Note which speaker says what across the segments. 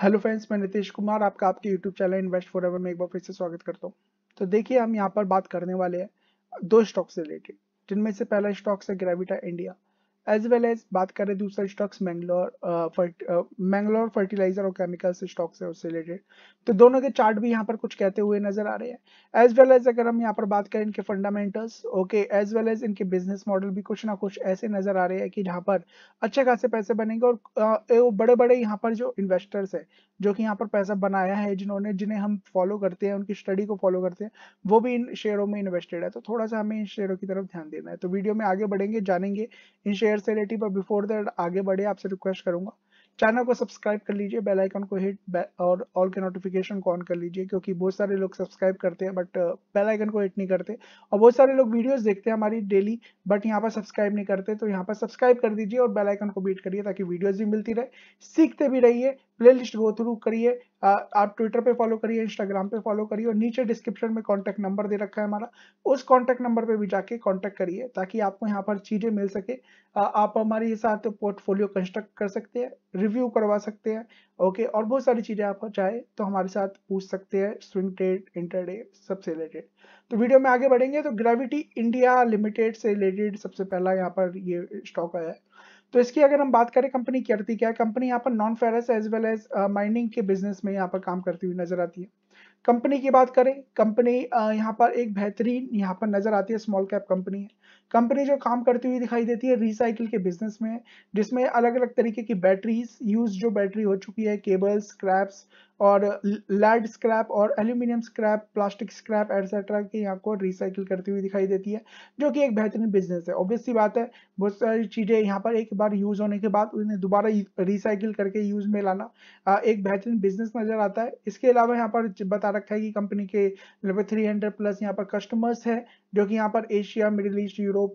Speaker 1: hello friends मैं नितेश कुमार आपका आपके यूट्यूब चैनल इन्वेस्ट फॉर में एक बार फिर से स्वागत करता हूँ तो देखिए हम यहाँ पर बात करने वाले हैं दो स्टॉक से रिलेटेड जिनमें से पहला स्टॉक्स है Gravita India as well as बात करें दूसरा स्टॉक्स मैंगलोर मैंगलोर फर्टिलाइजर और केमिकल्स स्टॉक्स है उससे रिलेटेड तो दोनों के चार्ट भी यहाँ पर कुछ कहते हुए नजर आ रहे हैं एज वेल एज अगर हम यहाँ पर बात करें इनके fundamentals okay as well as इनके बिजनेस मॉडल भी कुछ ना कुछ ऐसे नजर आ रहे हैं कि जहाँ पर अच्छे खासे पैसे बनेंगे और uh, बड़े बड़े यहाँ पर जो इन्वेस्टर्स है जो कि यहाँ पर पैसा बनाया है जिन्होंने जिन्हें हम फॉलो करते हैं उनकी स्टडी को फॉलो करते हैं वो भी इन शेयरों में इन्वेस्टेड है तो थोड़ा सा हमें इन शेयरों की तरफ ध्यान देना है तो वीडियो में आगे बढ़ेंगे जानेंगे इन शेयर देर से रिलेटिव पर बिफोर दैट आगे बढ़े आपसे रिक्वेस्ट करूंगा चैनल को सब्सक्राइब कर लीजिए बेल आइकन को हिट और ऑल के नोटिफिकेशन को ऑन कर लीजिए क्योंकि बहुत सारे लोग सब्सक्राइब करते हैं बट बेल आइकन को हिट नहीं करते और बहुत सारे लोग वीडियोस देखते हैं हमारी डेली बट यहाँ पर सब्सक्राइब नहीं करते तो यहाँ पर सब्सक्राइब कर दीजिए और बेल आइकन को बीट करिए ताकि वीडियोज भी मिलती रहे सीखते भी रहिए प्ले लिस्ट गो थ्रू करिए आप ट्विटर पे फॉलो करिए इंस्टाग्राम पे फॉलो करिए और नीचे डिस्क्रिप्शन में कॉन्टैक्ट नंबर दे रखा है हमारा उस कॉन्टैक्ट नंबर पे भी जाके कॉन्टैक्ट करिए ताकि आपको यहाँ पर चीज़ें मिल सके आप हमारे साथ पोर्टफोलियो कंस्ट्रक्ट कर सकते हैं रिव्यू करवा सकते हैं ओके और बहुत सारी चीज़ें आप चाहे तो हमारे साथ पूछ सकते हैं स्विंग ट्रेड इंटरडे सबसे रिलेटेड तो वीडियो में आगे बढ़ेंगे तो ग्रेविटी इंडिया लिमिटेड से रिलेटेड सबसे पहला यहाँ पर ये स्टॉक आया है तो इसकी अगर हम बात करें कंपनी करती क्या है कंपनी यहाँ पर non ferrous as well as mining के बिजनेस में यहाँ पर काम करती हुई नजर आती है कंपनी की बात करें कंपनी uh, यहाँ पर एक बेहतरीन यहाँ पर नजर आती है स्मॉल कैप कंपनी है कंपनी जो काम करती हुई दिखाई देती है रिसाइकिल के बिजनेस में जिसमें अलग अलग तरीके की बैटरीज यूज जो बैटरी हो चुकी है केबल्स क्रैप्स और लेड स्क्रैप और aluminium scrap plastic scrap etcetera की आपको रिसाइकिल करती हुई दिखाई देती है जो कि एक बेहतरीन बिजनेस है ऑब्वियसली बात है बहुत सारी चीज़ें यहाँ पर एक बार यूज़ होने के बाद उन्हें दोबारा रिसाइकिल करके यूज़ में लाना एक बेहतरीन बिजनेस नज़र आता है इसके अलावा यहाँ पर बता रखा है कि कंपनी के लगभग थ्री प्लस यहाँ पर कस्टमर्स है जो कि यहाँ पर Asia Middle East Europe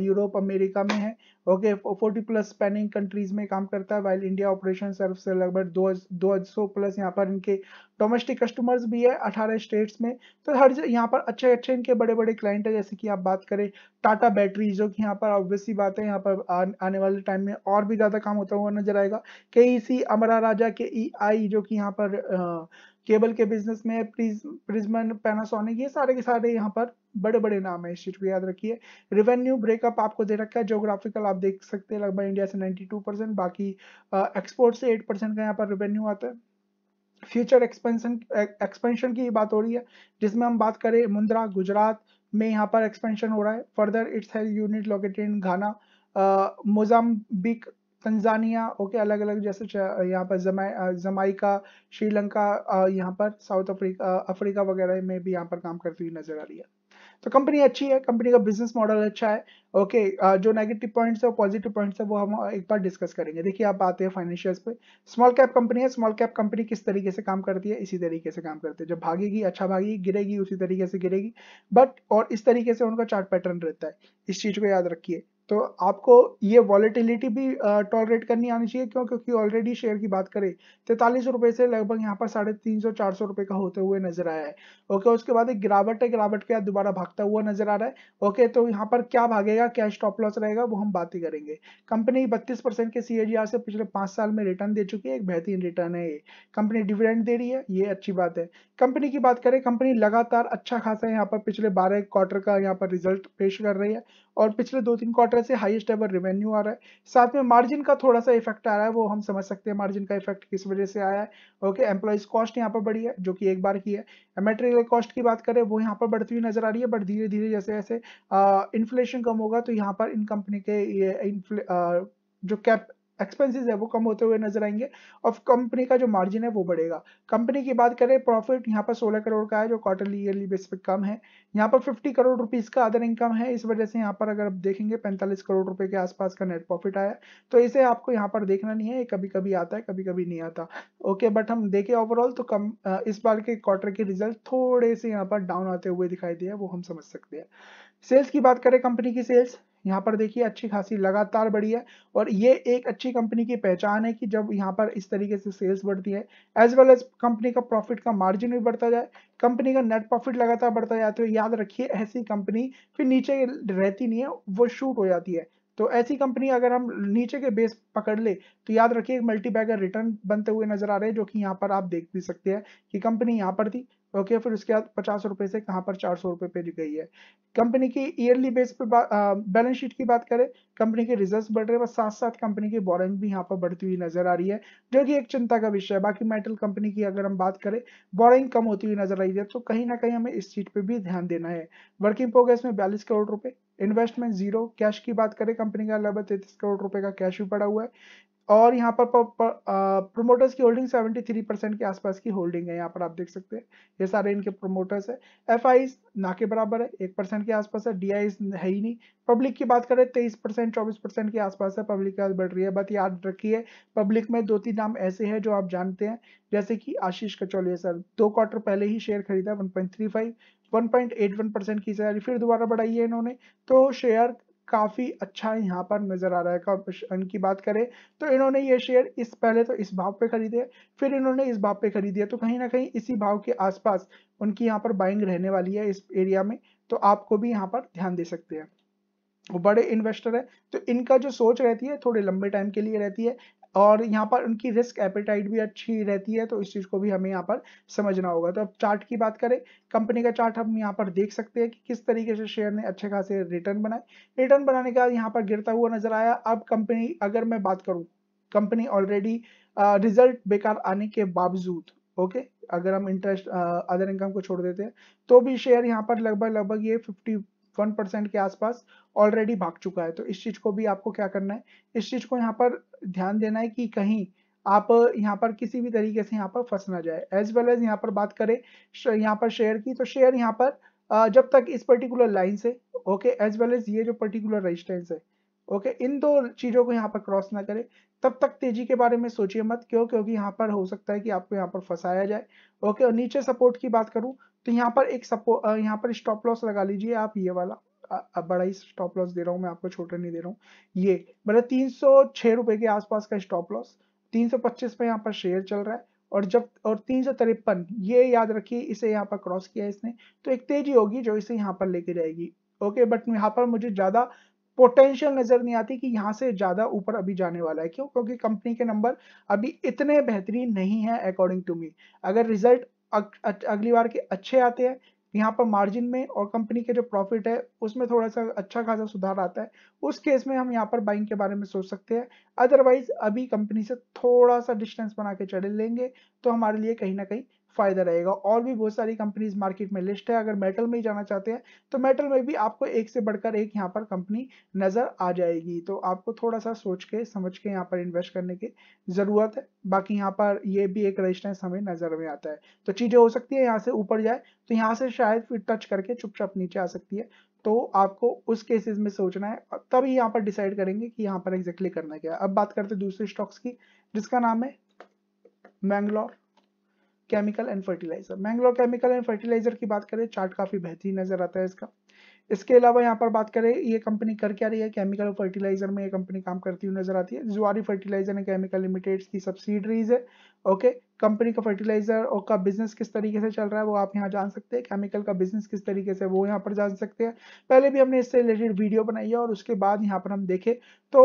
Speaker 1: Europe America में है okay forty plus spanning countries में काम करता है वाइल इंडिया ऑपरेशन सर्व से लगभग दो दो सौ प्लस यहाँ पर इनके डोमेस्टिक कस्टमर्स भी है अठारह स्टेट्स में तो हर यहाँ पर अच्छे अच्छे इनके बड़े बड़े क्लाइंट है जैसे कि आप बात करें टाटा बैटरी जो कि यहाँ पर ऑब्वियसली बात है यहाँ पर आ, आने वाले टाइम में और भी ज़्यादा काम होता हुआ नजर आएगा के ई सी अमरा राजा के ई आई जो कि यहाँ पर आ, केबल के बिजनेस में प्रिज्मन पैनासोनिक ये सारे के सारे यहाँ पर बड़े बड़े नाम है इस चीज को याद रखिए रेवेन्यू ब्रेकअप आपको दे रखा है जोग्राफिकल आप देख सकते हैं लगभग इंडिया से 92 परसेंट बाकी एक्सपोर्ट से 8 परसेंट का यहाँ पर रेवेन्यू आता है फ्यूचर एक्सपेंशन एक्सपेंशन की बात हो रही है जिसमें हम बात करें मुंद्रा गुजरात में यहाँ पर एक्सपेंशन हो रहा है further its unit located Ghana Mozambique Tanzania okay अलग अलग जैसे यहाँ पर जमा जमाइका श्रीलंका यहाँ पर साउथ अफ्रीका अफ्रीका वगैरह में भी यहाँ पर काम करती हुई नजर आ रही है तो कंपनी अच्छी है कंपनी का बिजनेस मॉडल अच्छा है ओके okay, जो नेगेटिव पॉइंट्स है पॉजिटिव पॉइंट्स है वो हम एक बार डिस्कस करेंगे देखिए आप आते हैं फाइनेंशियल्स पे स्मॉल कैप कंपनी है स्मॉल कैप कंपनी किस तरीके से काम करती है इसी तरीके से काम करती है जब भागेगी अच्छा भागेगी गिरेगी उसी तरीके से गिरेगी बट और इस तरीके से उनका चार्ट पैटर्न रहता है इस चीज को याद रखिए तो आपको ये वॉलिटिलिटी भी टॉलरेट करनी आनी चाहिए क्यों क्योंकि ऑलरेडी शेयर की बात करें तैतालीस रुपए से लगभग यहाँ पर साढ़े तीन सौ चार सौ रुपए का होते हुए नजर आया है ओके उसके बाद एक गिरावट है गिरावट के बाद दोबारा भागता हुआ नजर आ रहा है ओके तो यहाँ पर क्या भागेगा क्या स्टॉप लॉस रहेगा वो हम बात ही करेंगे कंपनी बत्तीस के सी से पिछले पांच साल में रिटर्न दे चुकी है एक बेहतरीन रिटर्न है ये कंपनी डिविडेंड दे रही है ये अच्छी बात है कंपनी की बात करें कंपनी लगातार अच्छा खासा यहाँ पर पिछले बारह क्वार्टर का यहाँ पर रिजल्ट पेश कर रही है और पिछले दो तीन क्वार्टर से हाईएस्ट एवर रेवेन्यू आ रहा है साथ में मार्जिन का थोड़ा सा इफेक्ट आ रहा है वो हम समझ सकते हैं मार्जिन का इफेक्ट किस वजह से आया है ओके एम्प्लॉयज़ कॉस्ट यहाँ पर बढ़ी है जो कि एक बार की है मेटेरियल कॉस्ट की बात करें वो यहाँ पर बढ़ती हुई नजर आ रही है बट धीरे धीरे जैसे जैसे इन्फ्लेशन कम होगा तो यहाँ पर इन कंपनी के ये जो कैप एक्सपेंसेस है वो कम होते हुए नजर आएंगे और कंपनी का जो मार्जिन है वो बढ़ेगा कंपनी की बात करें प्रॉफिट यहाँ पर 16 करोड़ का है जो क्वार्टरली ईयरली बेस पे कम है यहाँ पर 50 करोड़ रुपीस का अदर इनकम है इस वजह से यहाँ पर अगर आप देखेंगे 45 करोड़ रुपए के आसपास का नेट प्रॉफिट आया तो इसे आपको यहाँ पर देखना नहीं है ये कभी कभी आता है कभी कभी नहीं आता ओके बट हम देखें ओवरऑल तो कम इस बार के क्वार्टर के रिजल्ट थोड़े से यहाँ पर डाउन आते हुए दिखाई दिया वो हम समझ सकते हैं सेल्स की बात करें कंपनी की सेल्स यहाँ पर देखिए अच्छी खासी लगातार बढ़ी है और ये एक अच्छी कंपनी की पहचान है कि जब यहाँ पर इस तरीके से सेल्स बढ़ती है एज वेल एज कंपनी का प्रॉफिट का मार्जिन भी बढ़ता जाए कंपनी का नेट प्रॉफिट लगातार बढ़ता जाए तो याद रखिए ऐसी कंपनी फिर नीचे रहती नहीं है वो शूट हो जाती है तो ऐसी कंपनी अगर हम नीचे के बेस पकड़ ले तो याद रखिए एक मल्टी बैगर रिटर्न बनते हुए नजर आ रहे हैं जो कि यहाँ पर आप देख भी सकते हैं कि कंपनी यहाँ पर थी ओके फिर उसके बाद पचास रुपए से कहाँ पर चार सौ रुपए पे गई है कंपनी की ईयरली बेस पे बैलेंस शीट की बात करें कंपनी के रिजल्ट बढ़ रहे हैं साथ साथ कंपनी की बोरिंग भी यहाँ पर बढ़ती हुई नजर आ रही है जो कि एक चिंता का विषय है बाकी मेटल कंपनी की अगर हम बात करें बोरिंग कम होती हुई नजर आई है तो कहीं ना कहीं हमें इस चीज पे भी ध्यान देना है वर्किंग प्रोग्रेस में बयालीस करोड़ रुपए इन्वेस्टमेंट जीरो कैश की बात करें कंपनी का लगभग तैतीस करोड़ रुपए का कैश भी पड़ा हुआ है और यहाँ पर प्रोमोटर्स की होल्डिंग 73 परसेंट के आसपास की होल्डिंग है यहाँ पर आप देख सकते हैं ये सारे इनके प्रोमोटर्स है एफ ना के बराबर है एक परसेंट के आसपास है डी है ही नहीं पब्लिक की बात करें तेईस परसेंट चौबीस परसेंट के आसपास है पब्लिक की बढ़ रही है बट याद रखिए पब्लिक में दो तीन नाम ऐसे हैं जो आप जानते हैं जैसे कि आशीष कचौलिया सर दो क्वार्टर पहले ही शेयर खरीदा वन 1.81 परसेंट की सैलरी फिर दोबारा बढ़ाई है इन्होंने तो शेयर काफ़ी अच्छा यहाँ पर नज़र आ रहा है कॉम्पिटिशन की बात करें तो इन्होंने ये शेयर इस पहले तो इस भाव पे खरीदे फिर इन्होंने इस भाव पे खरीदे तो कहीं ना कहीं इसी भाव के आसपास उनकी यहाँ पर बाइंग रहने वाली है इस एरिया में तो आपको भी यहाँ पर ध्यान दे सकते हैं वो बड़े इन्वेस्टर है तो इनका जो सोच रहती है थोड़े लंबे टाइम के लिए रहती है और यहाँ पर उनकी रिस्क एपेटाइट भी अच्छी रहती है तो इस चीज़ को भी हमें यहाँ पर समझना होगा तो अब चार्ट की बात करें कंपनी का चार्ट हम यहाँ पर देख सकते हैं कि किस तरीके से शेयर ने अच्छे खासे रिटर्न बनाए रिटर्न बनाने के बाद यहाँ पर गिरता हुआ नजर आया अब कंपनी अगर मैं बात करूँ कंपनी ऑलरेडी रिजल्ट बेकार आने के बावजूद ओके अगर हम इंटरेस्ट अदर इनकम को छोड़ देते हैं तो भी शेयर यहाँ पर लगभग लगभग ये फिफ्टी वन परसेंट के आसपास ऑलरेडी भाग चुका है तो इस चीज को भी आपको क्या करना है इस चीज को यहाँ पर ध्यान देना है कि कहीं आप यहाँ पर किसी भी तरीके से यहाँ पर फंस ना जाए एज वेल एज यहाँ पर बात करें यहाँ पर शेयर की तो शेयर यहाँ पर जब तक इस पर्टिकुलर लाइन से ओके एज वेल एज ये जो पर्टिकुलर रजिस्टेंस है ओके okay, इन दो चीजों को यहाँ पर क्रॉस ना करें तब तक तेजी के बारे में सोचिए मत क्यों क्योंकि यहाँ पर हो सकता है कि आपको यहाँ पर फंसाया जाए ओके okay, और नीचे सपोर्ट की बात करूं तो यहाँ पर एक सपो यहाँ पर स्टॉप लॉस लगा लीजिए आप ये वाला अब बड़ा ही स्टॉप लॉस दे रहा हूँ मैं आपको छोटा नहीं दे रहा हूँ ये मतलब तीन सौ छह रुपए के आसपास का स्टॉप लॉस तीन सौ पच्चीस पे यहाँ पर शेयर चल रहा है और जब और तीन सौ तिरपन ये याद रखिए इसे यहाँ पर क्रॉस किया इसने तो एक तेजी होगी जो इसे यहाँ पर लेके जाएगी ओके बट यहाँ पर मुझे ज्यादा पोटेंशियल नजर नहीं आती कि यहाँ से ज्यादा ऊपर अभी जाने वाला है क्यों क्योंकि कंपनी के नंबर अभी इतने बेहतरीन नहीं है अकॉर्डिंग टू मी अगर रिजल्ट अग, अगली बार के अच्छे आते हैं यहाँ पर मार्जिन में और कंपनी के जो प्रॉफिट है उसमें थोड़ा सा अच्छा खासा सुधार आता है उस केस में हम यहाँ पर बाइंग के बारे में सोच सकते हैं अदरवाइज अभी कंपनी से थोड़ा सा डिस्टेंस बना के चले लेंगे तो हमारे लिए कहीं ना कहीं फायदा रहेगा और भी बहुत सारी कंपनीज मार्केट में लिस्ट है अगर मेटल में ही जाना चाहते हैं तो मेटल में भी आपको एक से बढ़कर एक यहाँ पर कंपनी नज़र आ जाएगी तो आपको थोड़ा सा सोच के समझ के यहाँ पर इन्वेस्ट करने की ज़रूरत है बाकी यहाँ पर ये भी एक रजिस्टेंस हमें नज़र में आता है तो चीज़ें हो सकती है यहाँ से ऊपर जाए तो यहाँ से शायद फिर टच करके चुपचाप नीचे आ सकती है तो आपको उस केसेस में सोचना है तभी यहाँ पर डिसाइड करेंगे कि यहाँ पर एग्जैक्टली करना क्या अब बात करते हैं दूसरे स्टॉक्स की जिसका नाम है Mangalore chemical and fertilizer Mangalore chemical and fertilizer की बात करें चार्ट काफी बेहतरीन नजर आता है इसका इसके अलावा यहाँ पर बात करें ये कंपनी कर क्या रही है केमिकल और फर्टिलाइजर में ये कंपनी काम करती हुई नजर आती है Zuari fertilizer and chemical limited की सब्सिडरीज है ओके कंपनी का फर्टिलाइजर और का बिजनेस किस तरीके से चल रहा है वो आप यहाँ जान सकते हैं केमिकल का बिजनेस किस तरीके से वो यहाँ पर जान सकते हैं पहले भी हमने इससे रिलेटेड वीडियो बनाई है और उसके बाद यहाँ पर हम देखे तो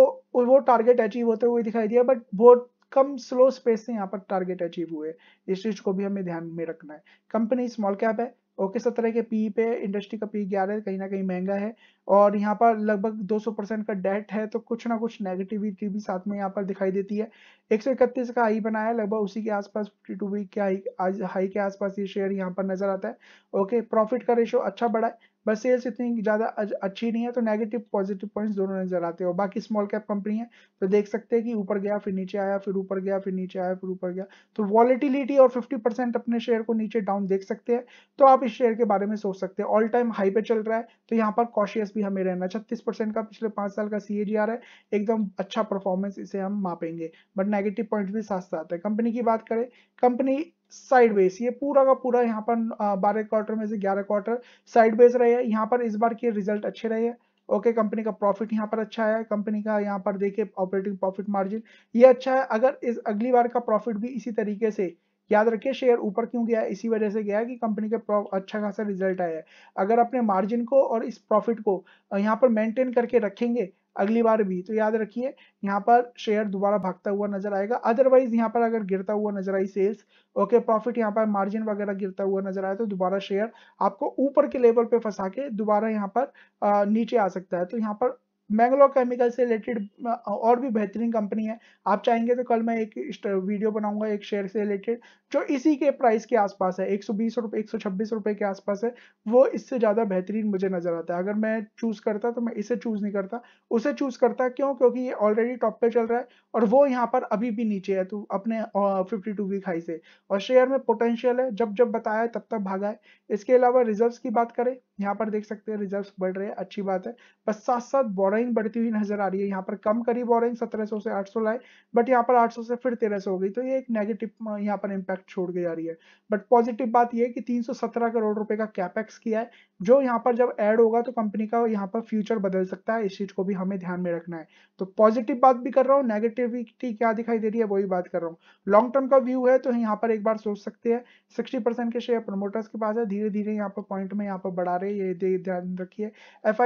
Speaker 1: वो टारगेट अचीव होते हुए दिखाई दिया बट बहुत कम स्लो स्पेस से यहाँ पर टारगेट अचीव हुए इस चीज को भी हमें ध्यान में रखना है कंपनी स्मॉल कैप है ओके सत्रह के पी पे इंडस्ट्री का पी ग्यारह कहीं ना कहीं महंगा है और यहाँ पर लगभग 200 परसेंट का डेट है तो कुछ ना कुछ नेगेटिविटी भी साथ में यहाँ पर दिखाई देती है एक सौ इकतीस का हाई बनाया लगभग उसी के आसपास फिफ्टी टू वीक के हाई के आसपास ये शेयर यहाँ पर नजर आता है ओके प्रॉफिट का रेशो अच्छा बढ़ा है बस सेल्स इतनी ज़्यादा अच्छी नहीं है तो नेगेटिव पॉजिटिव पॉइंट्स दोनों नजर आते हैं और बाकी स्मॉल कैप कंपनी है तो देख सकते हैं कि ऊपर गया फिर नीचे आया फिर ऊपर गया फिर नीचे आया फिर ऊपर गया तो वॉलिटिलिटी और फिफ्टी अपने शेयर को नीचे डाउन देख सकते हैं तो आप इस शेयर के बारे में सोच सकते हैं ऑल टाइम हाई पे चल रहा है तो यहाँ पर कॉशियस भी हमें रहना छत्तीस का पिछले पाँच साल का सी है एकदम अच्छा परफॉर्मेंस इसे हम मापेंगे बट नेगेटिव पॉइंट भी साथ साथ है कंपनी की बात करें कंपनी साइड बेस ये पूरा का पूरा यहाँ पर बारह क्वार्टर में से ग्यारह क्वार्टर साइड बेस रहे हैं यहाँ पर इस बार के रिजल्ट अच्छे रहे हैं ओके okay, कंपनी का प्रॉफिट यहाँ पर अच्छा है कंपनी का यहाँ पर देखे ऑपरेटिंग प्रॉफिट मार्जिन ये अच्छा है अगर इस अगली बार का प्रॉफिट भी इसी तरीके से याद रखिए शेयर ऊपर क्यों गया इसी वजह से गया कि कंपनी के अच्छा खासा रिजल्ट आया है अगर अपने मार्जिन को और इस प्रॉफिट को यहाँ पर मेंटेन करके रखेंगे अगली बार भी तो याद रखिए यहाँ पर शेयर दोबारा भागता हुआ नजर आएगा अदरवाइज यहाँ पर अगर गिरता हुआ नजर आई सेल्स ओके प्रॉफिट यहाँ पर मार्जिन वगैरह गिरता हुआ नजर आया तो दोबारा शेयर आपको ऊपर के लेवल पे फंसा के दोबारा यहाँ पर आ, नीचे आ सकता है तो यहाँ पर मैंगलोर केमिकल से रिलेटेड और भी बेहतरीन कंपनी है आप चाहेंगे तो कल मैं एक वीडियो बनाऊंगा एक शेयर से रिलेटेड जो इसी के प्राइस के आसपास है एक सौ बीस रुपये एक सौ छब्बीस के आसपास है वो इससे ज़्यादा बेहतरीन मुझे नज़र आता है अगर मैं चूज़ करता तो मैं इसे चूज़ नहीं करता उसे चूज़ करता क्यों क्योंकि ये ऑलरेडी टॉप पे चल रहा है और वो यहाँ पर अभी भी नीचे है तो अपने फिफ्टी टू वीक हाई से और शेयर में पोटेंशियल है जब जब बताया तब तब भागा है इसके अलावा रिजर्व की बात करें यहाँ पर देख सकते हैं रिजर्व बढ़ रहे हैं अच्छी बात है बस साथ साथ बॉर्डर बोरोइंग बढ़ती हुई नजर आ रही है यहाँ पर कम करी बोरोइंग 1700 से 800 लाए बट यहाँ पर 800 से फिर 1300 हो गई तो ये एक नेगेटिव यहाँ पर इम्पैक्ट छोड़ के जा रही है बट पॉजिटिव बात यह कि 317 करोड़ रुपए का कैपेक्स किया है जो यहाँ पर जब एड होगा तो कंपनी का यहाँ पर फ्यूचर बदल सकता है इस चीज को भी हमें ध्यान में रखना है तो पॉजिटिव बात भी कर रहा हूँ नेगेटिविटी क्या दिखाई दे रही है वही बात कर रहा हूँ लॉन्ग टर्म का व्यू है तो यहाँ पर एक बार सोच सकते हैं सिक्सटी परसेंट के शेयर प्रमोटर्स के पास है धीरे धीरे यहाँ पर पॉइंट में यहाँ पर बढ़ा रहे ये ध्यान रखिए एफ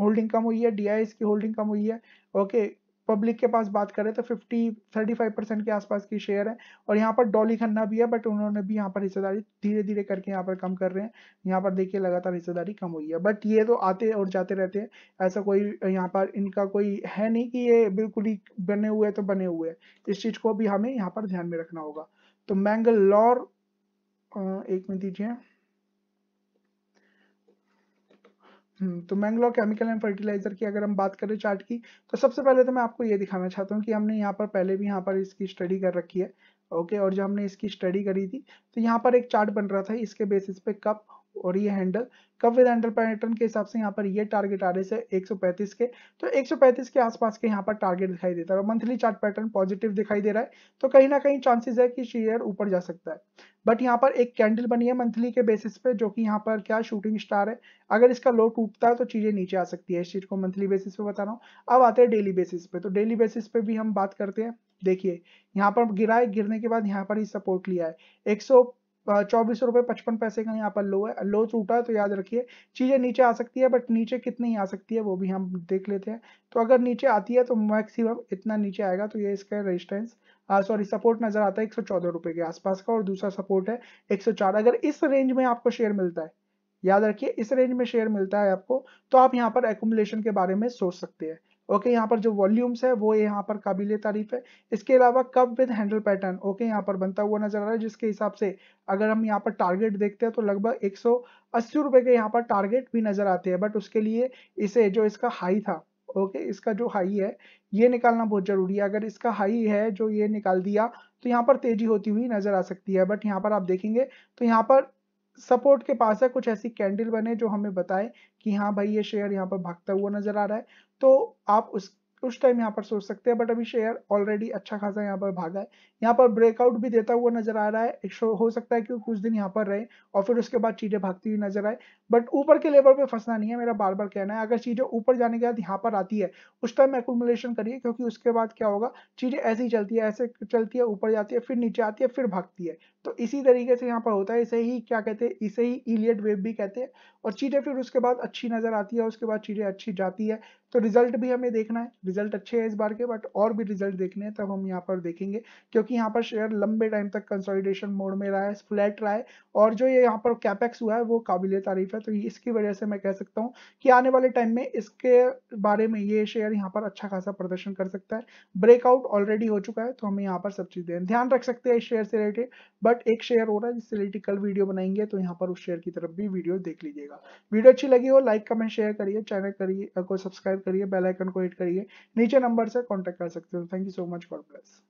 Speaker 1: होल्डिंग कम हुई है डी की होल्डिंग कम हुई है ओके पब्लिक के पास बात करें तो 50 35 परसेंट के आसपास की शेयर है और यहाँ पर डॉली खन्ना भी है बट उन्होंने भी यहाँ पर हिस्सेदारी धीरे धीरे करके यहाँ पर कम कर रहे हैं यहाँ पर देखिए लगातार हिस्सेदारी कम हुई है बट ये तो आते और जाते रहते हैं ऐसा कोई यहाँ पर इनका कोई है नहीं कि ये बिल्कुल ही बने हुए तो बने हुए इस चीज़ को भी हमें यहाँ पर ध्यान में रखना होगा तो मैंगल एक मिनट दीजिए हम्म, तो मैंगलोर केमिकल एंड फर्टिलाइजर की अगर हम बात करें चार्ट की तो सबसे पहले तो मैं आपको ये दिखाना चाहता हूँ कि हमने यहाँ पर पहले भी यहाँ पर इसकी स्टडी कर रखी है ओके और जब हमने इसकी स्टडी करी थी तो यहाँ पर एक चार्ट बन रहा था इसके बेसिस पे कप और ये हैंडल कब विद हैंडल पैटर्न के हिसाब से यहाँ पर ये टारगेट आ रहे से 135 के तो 135 के आसपास के यहाँ पर टारगेट दिखाई देता है और मंथली चार्ट पैटर्न पॉजिटिव दिखाई दे रहा है तो कहीं ना कहीं चांसेस है कि शेयर ऊपर जा सकता है बट यहाँ पर एक कैंडल बनी है मंथली के बेसिस पे जो कि यहाँ पर क्या शूटिंग स्टार है अगर इसका लो टूटता है तो चीजें नीचे आ सकती है इस चीज को मंथली बेसिस पे बता रहा हूँ अब आते हैं डेली बेसिस पे तो डेली बेसिस पे भी हम बात करते हैं देखिए यहाँ पर गिरा है गिरने के बाद यहाँ पर ही सपोर्ट लिया है एक चौबीस रुपये पचपन पैसे का यहाँ पर लो है लो टूटा है तो याद रखिए चीज़ें नीचे आ सकती है बट नीचे कितनी आ सकती है वो भी हम देख लेते हैं तो अगर नीचे आती है तो मैक्सिमम इतना नीचे आएगा तो ये इसका रेजिस्टेंस सॉरी सपोर्ट नजर आता है एक रुपए के आसपास का और दूसरा सपोर्ट है एक अगर इस रेंज में आपको शेयर मिलता है याद रखिए इस रेंज में शेयर मिलता है आपको तो आप यहाँ पर एकुमुलेशन के बारे में सोच सकते हैं ओके यहाँ पर जो वॉल्यूम्स है वो यहाँ पर काबिल तारीफ है इसके अलावा cup with handle pattern okay यहाँ पर बनता हुआ नजर आ रहा है जिसके हिसाब से अगर हम यहाँ पर टारगेट देखते हैं तो लगभग एक सौ के यहाँ पर टारगेट भी नजर आते हैं बट उसके लिए इसे जो इसका हाई था ओके okay, इसका जो हाई है ये निकालना बहुत जरूरी है अगर इसका हाई है जो ये निकाल दिया तो यहाँ पर तेजी होती हुई नजर आ सकती है बट यहाँ पर आप देखेंगे तो यहाँ पर सपोर्ट के पास है कुछ ऐसी कैंडल बने जो हमें बताए कि हाँ भाई ये शेयर यहाँ पर भागता हुआ नजर आ रहा है तो आप उस उस टाइम यहाँ पर सोच सकते हैं बट अभी शेयर ऑलरेडी अच्छा खासा यहाँ पर भागा है यहाँ पर ब्रेकआउट भी देता हुआ नजर आ रहा है हो सकता है कि कुछ दिन यहाँ पर रहे और फिर उसके बाद चीजें भागती हुई नजर आए बट ऊपर के लेवल पे फंसना नहीं है मेरा बार बार कहना है अगर चीजें ऊपर जाने के बाद यहाँ पर आती है उस टाइम एकुमुलेशन करिए क्योंकि उसके बाद क्या होगा चीजें ऐसे ही चलती है ऐसे चलती है ऊपर जाती है फिर नीचे आती है फिर भागती है तो इसी तरीके से यहाँ पर होता है इसे ही क्या कहते हैं इसे ही इलियट वेव भी कहते हैं और चीजें फिर उसके बाद अच्छी नजर आती है उसके बाद चीजें अच्छी जाती है तो रिजल्ट भी हमें देखना है रिजल्ट अच्छे हैं इस बार के बट और भी रिजल्ट देखने हैं तब हम यहाँ पर देखेंगे क्योंकि यहाँ पर शेयर लंबे टाइम तक कंसोलिडेशन मोड में रहा है फ्लैट रहा है और जो ये यहाँ पर कैपेक्स हुआ है वो काबिल तारीफ है तो इसकी वजह से मैं कह सकता हूँ कि आने वाले टाइम में इसके बारे में ये शेयर यहाँ पर अच्छा खासा प्रदर्शन कर सकता है ब्रेकआउट ऑलरेडी हो चुका है तो हमें यहाँ पर सब चीज़ें ध्यान रख सकते हैं इस शेयर से रिलेटेड बट एक शेयर हो रहा है जिससे रिलेटेड कल वीडियो बनाएंगे तो यहाँ पर उस शेयर की तरफ भी वीडियो देख लीजिएगा वीडियो अच्छी लगी हो लाइक कमेंट शेयर करिए चैनल करिए को सब्सक्राइब सब्सक्राइब करिए बेल आइकन को हिट करिए नीचे नंबर से कांटेक्ट कर सकते हो thank you so much god bless